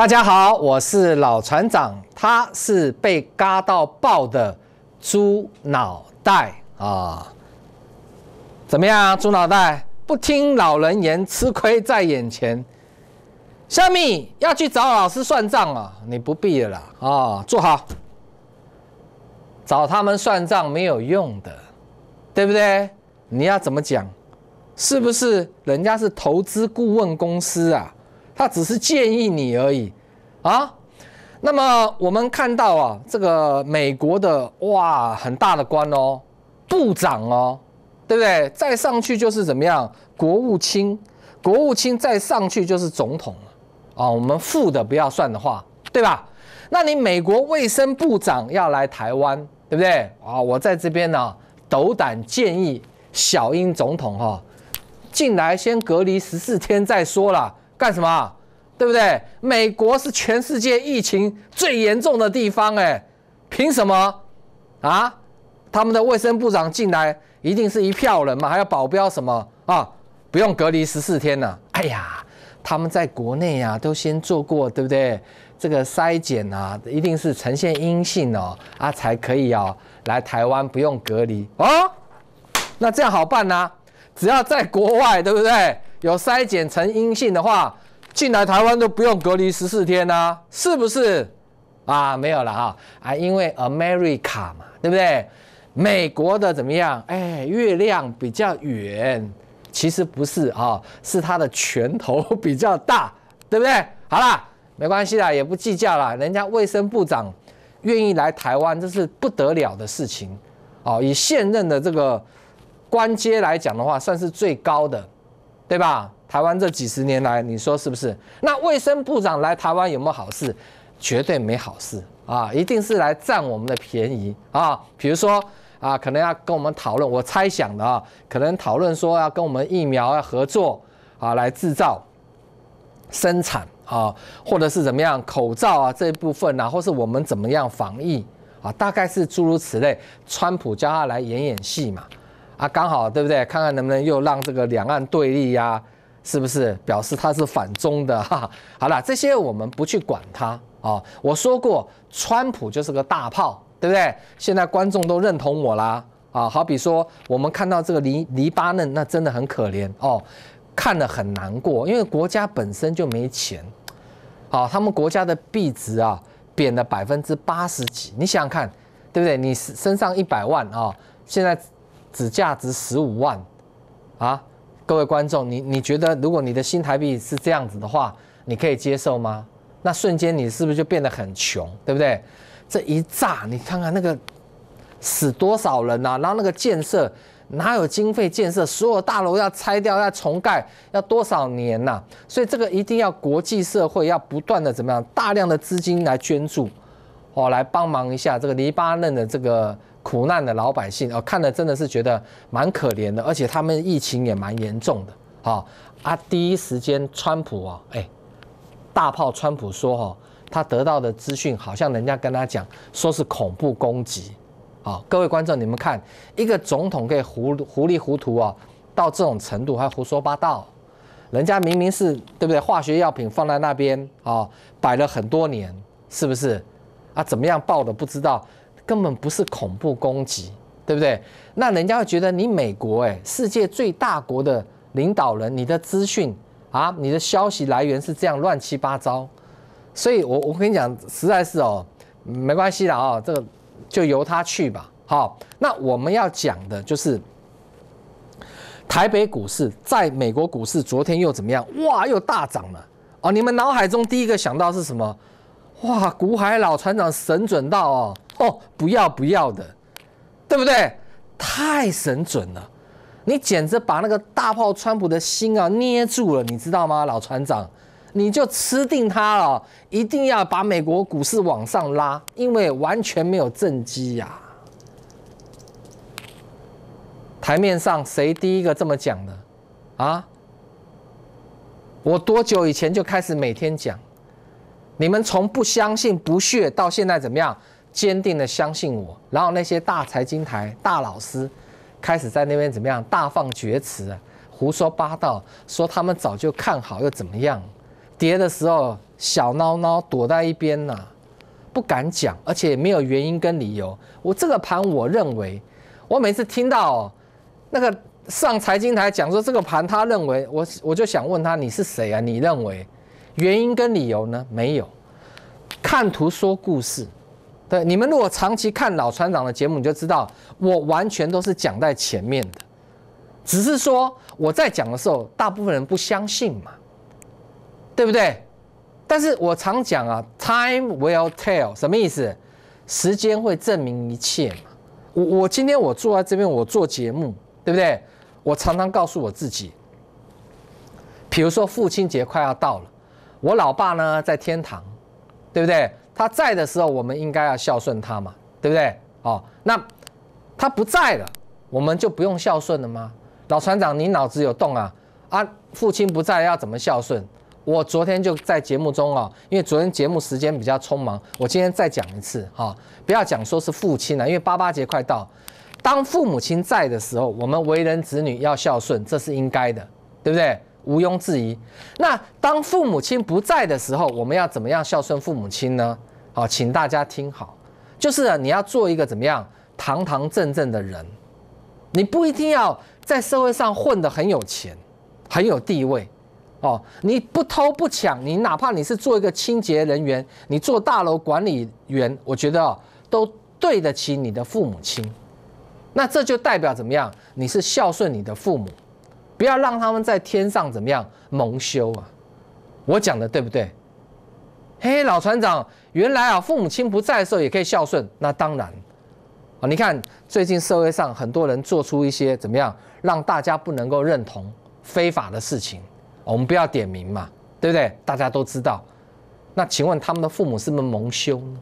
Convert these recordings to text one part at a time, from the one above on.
大家好，我是老船长，他是被嘎到爆的猪脑袋啊！怎么样，猪脑袋不听老人言，吃亏在眼前。下米要去找老师算账啊？你不必了啊！坐好，找他们算账没有用的，对不对？你要怎么讲？是不是人家是投资顾问公司啊？他只是建议你而已啊。那么我们看到啊，这个美国的哇，很大的官哦，部长哦，对不对？再上去就是怎么样？国务卿，国务卿再上去就是总统了啊。我们副的不要算的话，对吧？那你美国卫生部长要来台湾，对不对啊？我在这边呢，斗胆建议小英总统哈，进来先隔离十四天再说了，干什么？对不对？美国是全世界疫情最严重的地方，哎，凭什么？啊，他们的卫生部长进来一定是一票人嘛，还有保镖什么啊？不用隔离十四天呢？哎呀，他们在国内啊都先做过，对不对？这个筛检啊，一定是呈现阴性哦，啊才可以哦来台湾不用隔离哦。那这样好办呐，只要在国外，对不对？有筛检呈阴性的话。进来台湾都不用隔离十四天呐，是不是？啊，没有了哈啊，因为 America 嘛，对不对？美国的怎么样？哎，月亮比较圆，其实不是啊，是他的拳头比较大，对不对？好啦，没关系啦，也不计较啦。人家卫生部长愿意来台湾，这是不得了的事情哦。以现任的这个官阶来讲的话，算是最高的，对吧？台湾这几十年来，你说是不是？那卫生部长来台湾有没有好事？绝对没好事啊！一定是来占我们的便宜啊！比如说啊，可能要跟我们讨论，我猜想的啊，可能讨论说要跟我们疫苗要合作啊，来制造、生产啊，或者是怎么样口罩啊这一部分啊，或是我们怎么样防疫啊，大概是诸如此类。川普叫他来演演戏嘛，啊，刚好对不对？看看能不能又让这个两岸对立呀？是不是表示他是反中的 哈？好了，这些我们不去管他啊。我说过，川普就是个大炮，对不对？现在观众都认同我啦啊！好比说，我们看到这个黎黎巴嫩，那真的很可怜哦，看了很难过，因为国家本身就没钱。好，他们国家的币值啊，贬了百分之八十几。你想想看，对不对？你身上一百万啊，现在只价值十五万啊。各位观众，你你觉得如果你的新台币是这样子的话，你可以接受吗？那瞬间你是不是就变得很穷，对不对？这一炸，你看看那个死多少人呐？然后那个建设哪有经费建设？所有大楼要拆掉，要重盖，要多少年呐？所以这个一定要国际社会要不断的怎么样？大量的资金来捐助，哦，来帮忙一下这个黎巴嫩的这个。苦难的老百姓哦，看了真的是觉得蛮可怜的，而且他们疫情也蛮严重的。好啊，第一时间川普哦，哎，大炮川普说哦，他得到的资讯好像人家跟他讲说是恐怖攻击。好，各位观众你们看，一个总统可以糊糊里糊涂啊，到这种程度还胡说八道，人家明明是对不对？化学药品放在那边啊，摆了很多年，是不是？啊，怎么样爆的不知道。根本不是恐怖攻击，对不对？那人家会觉得你美国，哎，世界最大国的领导人，你的资讯啊，你的消息来源是这样乱七八糟。所以我我跟你讲，实在是哦，没关系的哦，这个就由他去吧。好，那我们要讲的就是台北股市，在美国股市昨天又怎么样？哇，又大涨了哦！你们脑海中第一个想到是什么？哇，古海老船长神准到哦！哦，不要不要的，对不对？太神准了，你简直把那个大炮川普的心啊捏住了，你知道吗，老船长？你就吃定他了，一定要把美国股市往上拉，因为完全没有正机呀。台面上谁第一个这么讲的啊？我多久以前就开始每天讲，你们从不相信、不屑到现在怎么样？坚定的相信我，然后那些大财经台大老师，开始在那边怎么样大放厥词啊，胡说八道，说他们早就看好又怎么样？跌的时候小孬孬躲在一边呐，不敢讲，而且没有原因跟理由。我这个盘，我认为，我每次听到那个上财经台讲说这个盘，他认为我我就想问他，你是谁啊？你认为原因跟理由呢？没有，看图说故事。对你们，如果长期看老船长的节目，你就知道我完全都是讲在前面的，只是说我在讲的时候，大部分人不相信嘛，对不对？但是我常讲啊，Time will tell，什么意思？时间会证明一切嘛。我我今天我坐在这边，我做节目，对不对？我常常告诉我自己，比如说父亲节快要到了，我老爸呢在天堂，对不对？他在的时候，我们应该要孝顺他嘛，对不对？哦，那他不在了，我们就不用孝顺了吗？老船长，你脑子有洞啊？啊，父亲不在要怎么孝顺？我昨天就在节目中哦，因为昨天节目时间比较匆忙，我今天再讲一次哈，不要讲说是父亲了，因为八八节快到，当父母亲在的时候，我们为人子女要孝顺，这是应该的，对不对？毋庸置疑，那当父母亲不在的时候，我们要怎么样孝顺父母亲呢？好，请大家听好，就是你要做一个怎么样堂堂正正的人，你不一定要在社会上混得很有钱、很有地位哦，你不偷不抢，你哪怕你是做一个清洁人员，你做大楼管理员，我觉得哦，都对得起你的父母亲，那这就代表怎么样，你是孝顺你的父母。不要让他们在天上怎么样蒙羞啊！我讲的对不对？嘿，老船长，原来啊，父母亲不在的时候也可以孝顺。那当然啊，你看最近社会上很多人做出一些怎么样让大家不能够认同非法的事情，我们不要点名嘛，对不对？大家都知道。那请问他们的父母是不是蒙羞呢？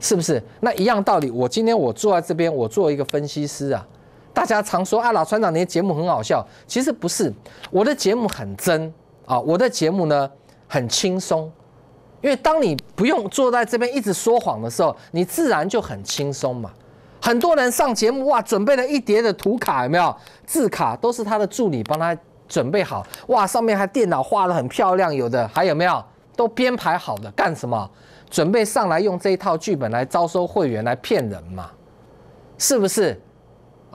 是不是？那一样道理，我今天我坐在这边，我做一个分析师啊。大家常说啊，老船长，你的节目很好笑。其实不是，我的节目很真啊。我的节目呢很轻松，因为当你不用坐在这边一直说谎的时候，你自然就很轻松嘛。很多人上节目哇，准备了一叠的图卡，有没有字卡都是他的助理帮他准备好哇，上面还电脑画的很漂亮。有的还有没有都编排好的干什么？准备上来用这一套剧本来招收会员来骗人嘛？是不是？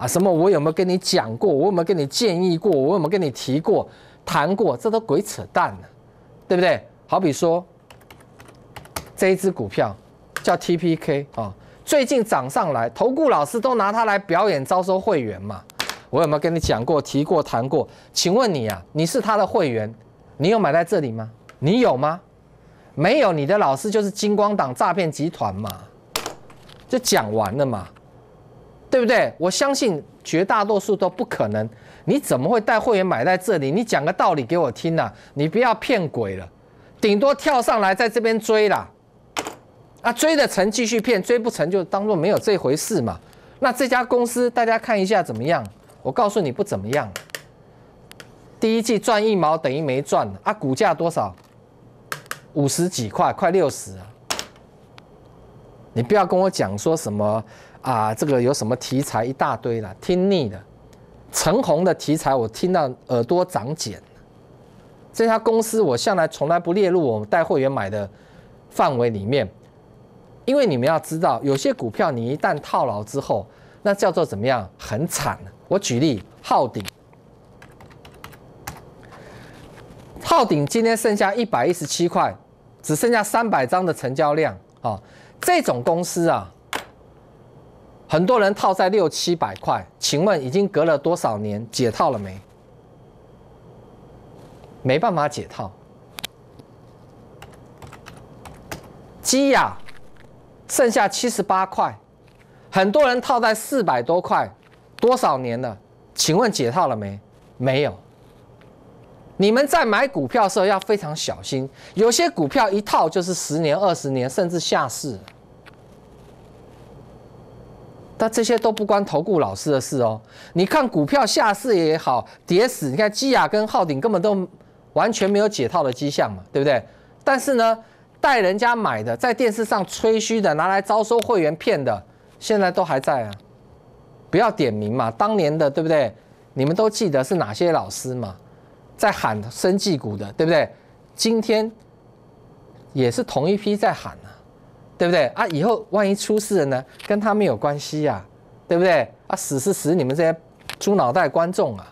啊，什么我有没有跟你讲过？我有没有跟你建议过？我有没有跟你提过、谈过？这都鬼扯淡呢，对不对？好比说这一只股票叫 TPK 啊，最近涨上来，投顾老师都拿它来表演招收会员嘛。我有没有跟你讲过、提过、谈过？请问你啊，你是他的会员，你有买在这里吗？你有吗？没有，你的老师就是金光党诈骗集团嘛，就讲完了嘛。对不对？我相信绝大多数都不可能。你怎么会带会员买在这里？你讲个道理给我听呐！你不要骗鬼了，顶多跳上来在这边追啦。啊，追得成继续骗，追不成就当做没有这回事嘛。那这家公司大家看一下怎么样？我告诉你不怎么样。第一季赚一毛等于没赚啊！股价多少？五十几块，快六十啊！你不要跟我讲说什么。啊，这个有什么题材一大堆了，听腻了。陈红的题材我听到耳朵长茧这家公司我向来从来不列入我们带会员买的范围里面，因为你们要知道，有些股票你一旦套牢之后，那叫做怎么样，很惨。我举例，昊鼎，昊鼎今天剩下一百一十七块，只剩下三百张的成交量啊，这种公司啊。很多人套在六七百块，请问已经隔了多少年？解套了没？没办法解套。基雅剩下七十八块，很多人套在四百多块，多少年了？请问解套了没？没有。你们在买股票时候要非常小心，有些股票一套就是十年、二十年，甚至下市。那这些都不关投顾老师的事哦。你看股票下市也好，跌死，你看基亚跟浩鼎根本都完全没有解套的迹象嘛，对不对？但是呢，带人家买的，在电视上吹嘘的，拿来招收会员骗的，现在都还在啊。不要点名嘛，当年的对不对？你们都记得是哪些老师嘛，在喊升技股的，对不对？今天也是同一批在喊呢。对不对啊？以后万一出事了呢？跟他没有关系呀，对不对啊？死是死，你们这些猪脑袋观众啊，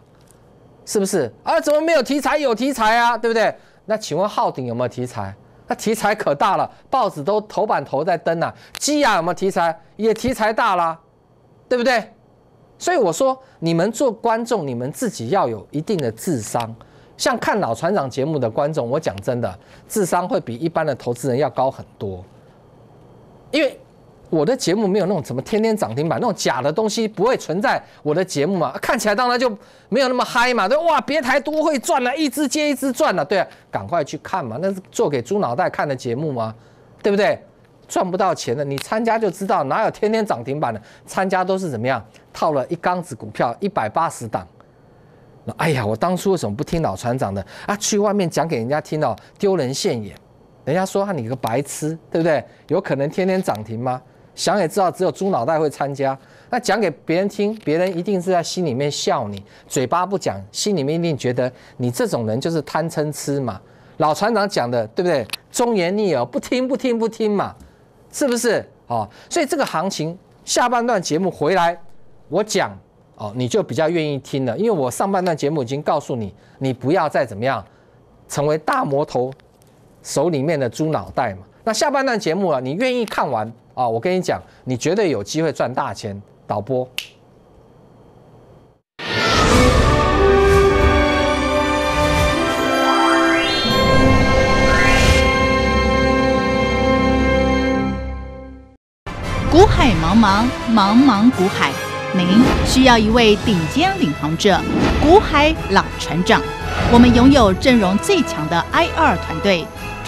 是不是啊？怎么没有题材？有题材啊，对不对？那请问浩顶有没有题材？那题材可大了，报纸都头版头在登啊。鸡啊有没有题材？也题材大啦，对不对？所以我说，你们做观众，你们自己要有一定的智商。像看老船长节目的观众，我讲真的，智商会比一般的投资人要高很多。因为我的节目没有那种什么天天涨停板，那种假的东西不会存在我的节目嘛？看起来当然就没有那么嗨嘛，对哇，别台多会赚了，一只接一只赚了，对啊，赶快去看嘛，那是做给猪脑袋看的节目吗？对不对？赚不到钱的，你参加就知道，哪有天天涨停板的？参加都是怎么样套了一缸子股票，一百八十档。哎呀，我当初为什么不听老船长的啊？去外面讲给人家听哦，丢人现眼。人家说啊，你个白痴，对不对？有可能天天涨停吗？想也知道，只有猪脑袋会参加。那讲给别人听，别人一定是在心里面笑你，嘴巴不讲，心里面一定觉得你这种人就是贪嗔痴嘛。老船长讲的，对不对？忠言逆耳，不听不听不听嘛，是不是？哦，所以这个行情下半段节目回来，我讲哦，你就比较愿意听了，因为我上半段节目已经告诉你，你不要再怎么样，成为大魔头。手里面的猪脑袋嘛，那下半段节目啊，你愿意看完啊？我跟你讲，你绝对有机会赚大钱。导播，股海茫茫，茫茫古海，您需要一位顶尖领航者，古海老船长。我们拥有阵容最强的 I 二团队。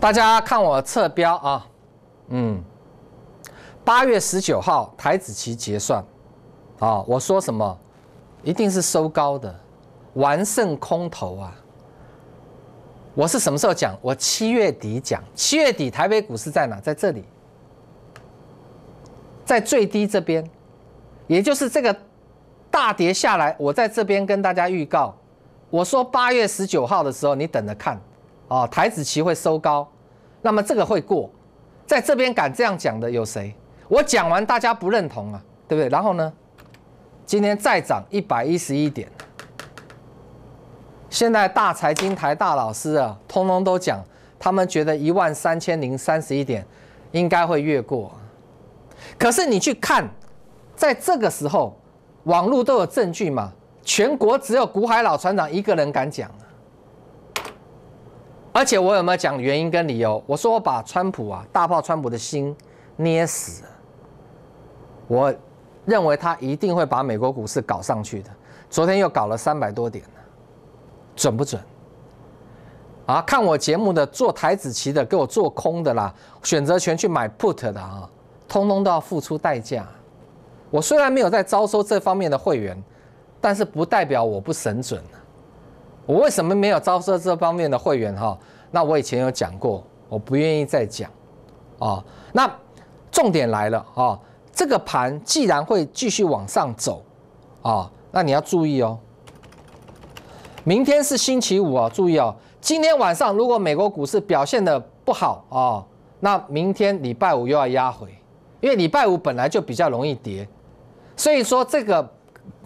大家看我侧标啊，嗯，八月十九号台子旗结算，啊，我说什么，一定是收高的，完胜空头啊。我是什么时候讲？我七月底讲，七月底台北股市在哪？在这里，在最低这边，也就是这个大跌下来，我在这边跟大家预告，我说八月十九号的时候，你等着看。啊，台子期会收高，那么这个会过，在这边敢这样讲的有谁？我讲完大家不认同啊，对不对？然后呢，今天再涨一百一十一点，现在大财经台大老师啊，通通都讲，他们觉得一万三千零三十一点应该会越过，可是你去看，在这个时候，网络都有证据嘛？全国只有古海老船长一个人敢讲。而且我有没有讲原因跟理由？我说我把川普啊，大炮川普的心捏死我认为他一定会把美国股市搞上去的。昨天又搞了三百多点，准不准？啊，看我节目的做台子棋的，给我做空的啦，选择权去买 put 的啊，通通都要付出代价。我虽然没有在招收这方面的会员，但是不代表我不神准。我为什么没有招收这方面的会员哈？那我以前有讲过，我不愿意再讲，啊，那重点来了啊，这个盘既然会继续往上走，啊，那你要注意哦。明天是星期五啊，注意哦。今天晚上如果美国股市表现的不好啊，那明天礼拜五又要压回，因为礼拜五本来就比较容易跌，所以说这个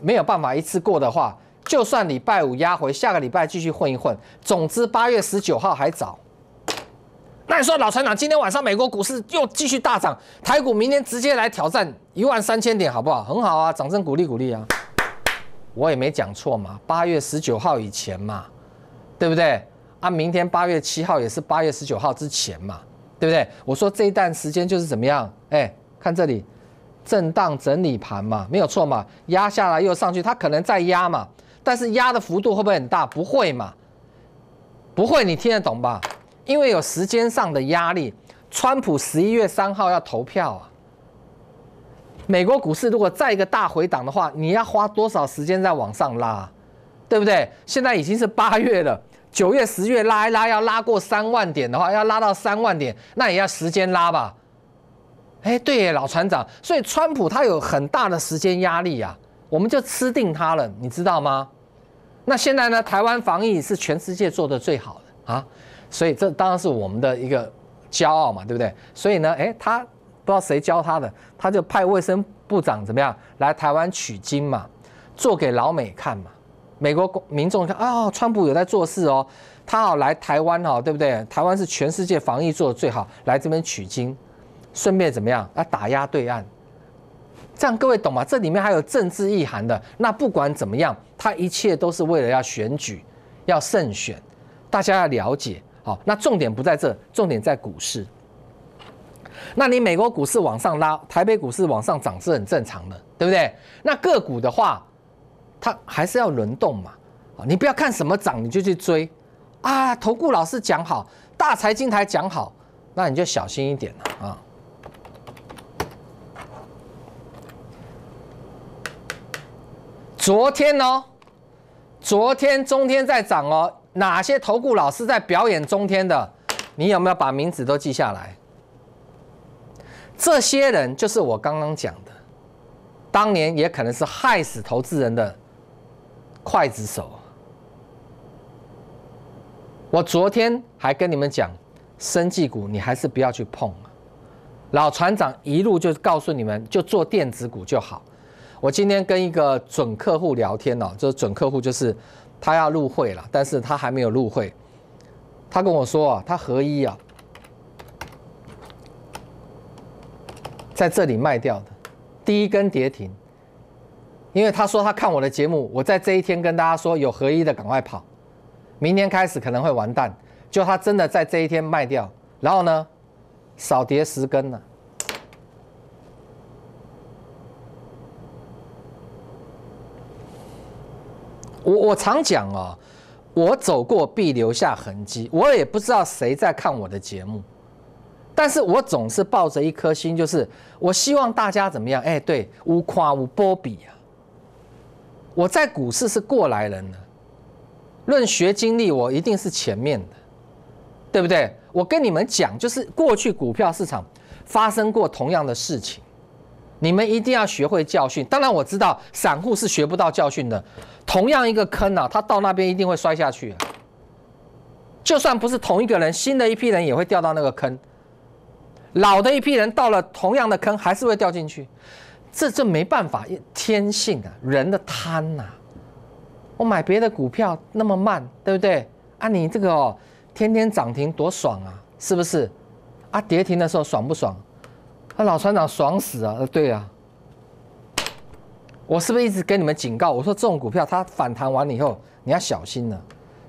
没有办法一次过的话。就算礼拜五压回，下个礼拜继续混一混。总之，八月十九号还早。那你说，老船长，今天晚上美国股市又继续大涨，台股明天直接来挑战一万三千点，好不好？很好啊，掌声鼓励鼓励啊！我也没讲错嘛，八月十九号以前嘛，对不对？啊，明天八月七号也是八月十九号之前嘛，对不对？我说这一段时间就是怎么样？哎，看这里，震荡整理盘嘛，没有错嘛，压下来又上去，它可能再压嘛。但是压的幅度会不会很大？不会嘛，不会，你听得懂吧？因为有时间上的压力，川普十一月三号要投票啊。美国股市如果再一个大回档的话，你要花多少时间再往上拉，对不对？现在已经是八月了，九月、十月拉一拉，要拉过三万点的话，要拉到三万点，那也要时间拉吧？哎，对耶，老船长，所以川普他有很大的时间压力啊，我们就吃定他了，你知道吗？那现在呢？台湾防疫是全世界做的最好的啊，所以这当然是我们的一个骄傲嘛，对不对？所以呢，哎，他不知道谁教他的，他就派卫生部长怎么样来台湾取经嘛，做给老美看嘛。美国民众看啊，川普有在做事哦，他好来台湾哦，对不对？台湾是全世界防疫做的最好，来这边取经，顺便怎么样啊？打压对岸，这样各位懂吗？这里面还有政治意涵的。那不管怎么样。他一切都是为了要选举，要胜选，大家要了解。好，那重点不在这，重点在股市。那你美国股市往上拉，台北股市往上涨是很正常的，对不对？那个股的话，它还是要轮动嘛。啊，你不要看什么涨你就去追啊。投顾老师讲好，大财经台讲好，那你就小心一点了啊。昨天呢？昨天中天在涨哦，哪些投顾老师在表演中天的？你有没有把名字都记下来？这些人就是我刚刚讲的，当年也可能是害死投资人的刽子手。我昨天还跟你们讲，生技股你还是不要去碰老船长一路就告诉你们，就做电子股就好。我今天跟一个准客户聊天呢，就是准客户，就是他要入会了，但是他还没有入会。他跟我说啊，他合一啊，在这里卖掉的，第一根跌停。因为他说他看我的节目，我在这一天跟大家说有合一的赶快跑，明天开始可能会完蛋。就他真的在这一天卖掉，然后呢，少跌十根了。我我常讲哦，我走过必留下痕迹。我也不知道谁在看我的节目，但是我总是抱着一颗心，就是我希望大家怎么样？哎，对，无夸无波比啊。我在股市是过来人呢，论学经历，我一定是前面的，对不对？我跟你们讲，就是过去股票市场发生过同样的事情。你们一定要学会教训。当然我知道散户是学不到教训的。同样一个坑啊，他到那边一定会摔下去。就算不是同一个人，新的一批人也会掉到那个坑。老的一批人到了同样的坑还是会掉进去，这这没办法，天性啊，人的贪呐。我买别的股票那么慢，对不对？啊，你这个天天涨停多爽啊，是不是？啊，跌停的时候爽不爽？那老船长爽死啊！对啊，我是不是一直跟你们警告？我说这种股票它反弹完了以后，你要小心了。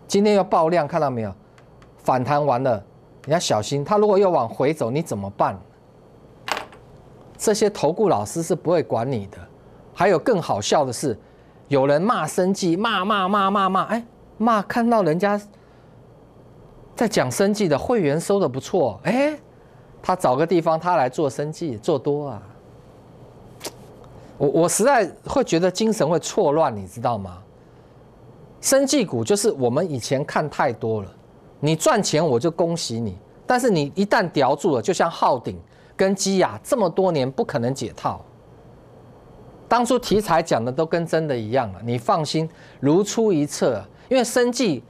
今天又爆量，看到没有？反弹完了，你要小心。它如果又往回走，你怎么办？这些投顾老师是不会管你的。还有更好笑的是，有人骂生计，骂骂骂骂骂，哎，骂看到人家在讲生计的会员收的不错，哎。他找个地方，他来做生计，做多啊！我我实在会觉得精神会错乱，你知道吗？生计股就是我们以前看太多了，你赚钱我就恭喜你，但是你一旦叼住了，就像昊鼎跟基亚这么多年不可能解套。当初题材讲的都跟真的一样了，你放心，如出一辙，因为生计。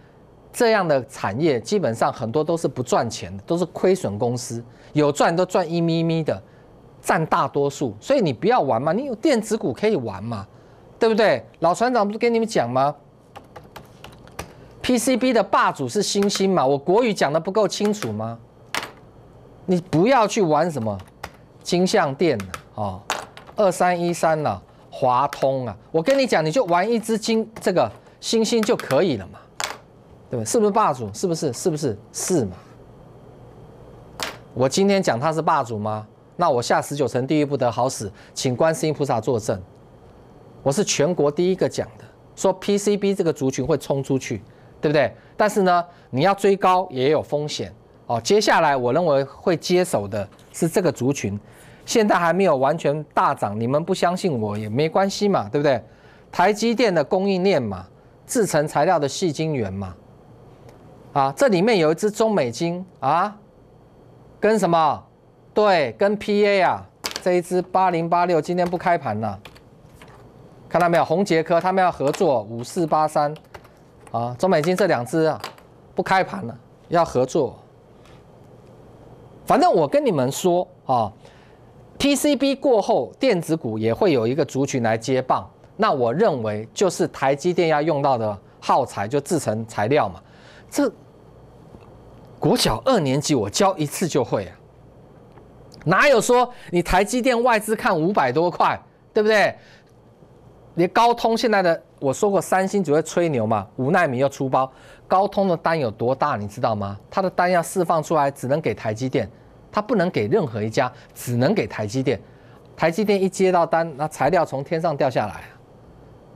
这样的产业基本上很多都是不赚钱的，都是亏损公司，有赚都赚一咪咪的，占大多数。所以你不要玩嘛，你有电子股可以玩嘛，对不对？老船长不是跟你们讲吗？PCB 的霸主是星星嘛，我国语讲的不够清楚吗？你不要去玩什么金像电啊，二三一三呐，华通啊，我跟你讲，你就玩一只金这个星星就可以了嘛。对，是不是霸主？是不是？是不是？是嘛？我今天讲他是霸主吗？那我下十九层地狱不得好死，请观世音菩萨作证。我是全国第一个讲的，说 PCB 这个族群会冲出去，对不对？但是呢，你要追高也有风险哦。接下来我认为会接手的是这个族群，现在还没有完全大涨，你们不相信我也没关系嘛，对不对？台积电的供应链嘛，制成材料的细晶圆嘛。啊，这里面有一只中美金啊，跟什么？对，跟 PA 啊，这一只八零八六今天不开盘了，看到没有？红杰科他们要合作五四八三啊，中美金这两只啊，不开盘了，要合作。反正我跟你们说啊，PCB 过后电子股也会有一个族群来接棒，那我认为就是台积电要用到的耗材，就制成材料嘛，这。国小二年级我教一次就会啊，哪有说你台积电外资看五百多块，对不对？你高通现在的我说过，三星只会吹牛嘛，无奈米又出包，高通的单有多大你知道吗？他的单要释放出来，只能给台积电，他不能给任何一家，只能给台积电。台积电一接到单，那材料从天上掉下来，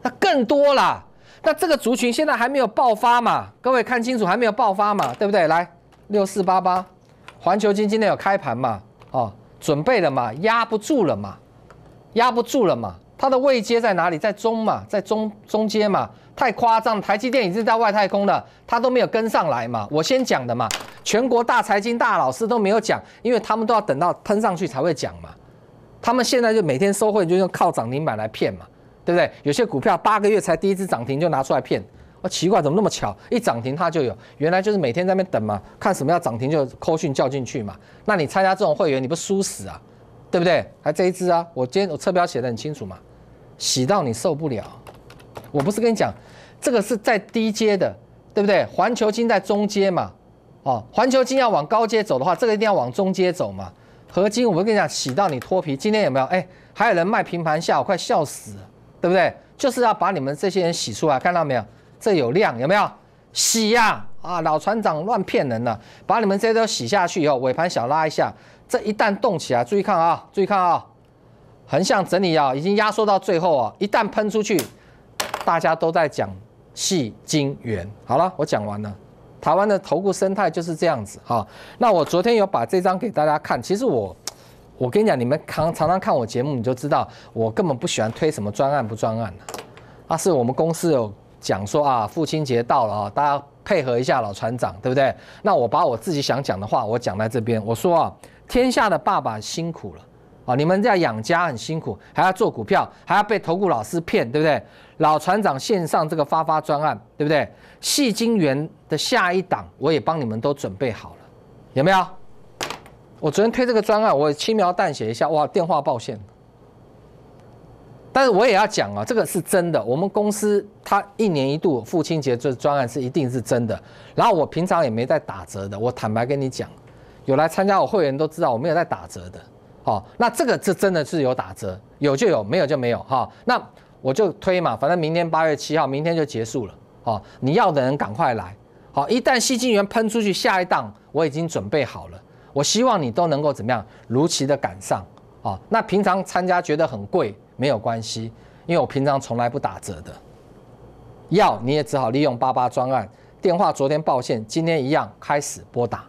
那更多啦。那这个族群现在还没有爆发嘛？各位看清楚，还没有爆发嘛？对不对？来。六四八八，环球金今天有开盘嘛？哦，准备了嘛？压不住了嘛？压不住了嘛？它的位阶在哪里？在中嘛？在中中间嘛？太夸张！台积电已经在外太空了，它都没有跟上来嘛？我先讲的嘛？全国大财经大老师都没有讲，因为他们都要等到喷上去才会讲嘛？他们现在就每天收汇就用靠涨停板来骗嘛？对不对？有些股票八个月才第一次涨停就拿出来骗。啊，奇怪，怎么那么巧？一涨停它就有，原来就是每天在那边等嘛，看什么要涨停就 c 讯叫进去嘛。那你参加这种会员，你不输死啊，对不对？还这一支啊，我今天我侧标写的很清楚嘛，洗到你受不了。我不是跟你讲，这个是在低阶的，对不对？环球金在中阶嘛，哦，环球金要往高阶走的话，这个一定要往中阶走嘛。合金，我不跟你讲，洗到你脱皮。今天有没有？哎，还有人卖平盘下，我快笑死，对不对？就是要把你们这些人洗出来，看到没有？这有量有没有洗呀？啊，老船长乱骗人了，把你们这都洗下去以后，尾盘小拉一下，这一旦动起来，注意看啊，注意看啊，横向整理啊，已经压缩到最后啊，一旦喷出去，大家都在讲戏精元。好了，我讲完了，台湾的投顾生态就是这样子啊。那我昨天有把这张给大家看，其实我，我跟你讲，你们常常常看我节目，你就知道我根本不喜欢推什么专案不专案的，啊，是我们公司有。讲说啊，父亲节到了啊，大家配合一下老船长，对不对？那我把我自己想讲的话，我讲在这边。我说啊，天下的爸爸辛苦了啊，你们在养家很辛苦，还要做股票，还要被投顾老师骗，对不对？老船长线上这个发发专案，对不对？戏精园的下一档我也帮你们都准备好了，有没有？我昨天推这个专案，我轻描淡写一下，哇，电话报线。但是我也要讲啊，这个是真的。我们公司它一年一度父亲节这专案是一定是真的。然后我平常也没在打折的，我坦白跟你讲，有来参加我会员都知道我没有在打折的。好，那这个是真的是有打折，有就有，没有就没有。哈，那我就推嘛，反正明天八月七号，明天就结束了。哦，你要的人赶快来。好，一旦吸金源喷出去，下一档我已经准备好了。我希望你都能够怎么样如期的赶上。哦，那平常参加觉得很贵。没有关系，因为我平常从来不打折的。要你也只好利用八八专案电话，昨天报线，今天一样开始拨打。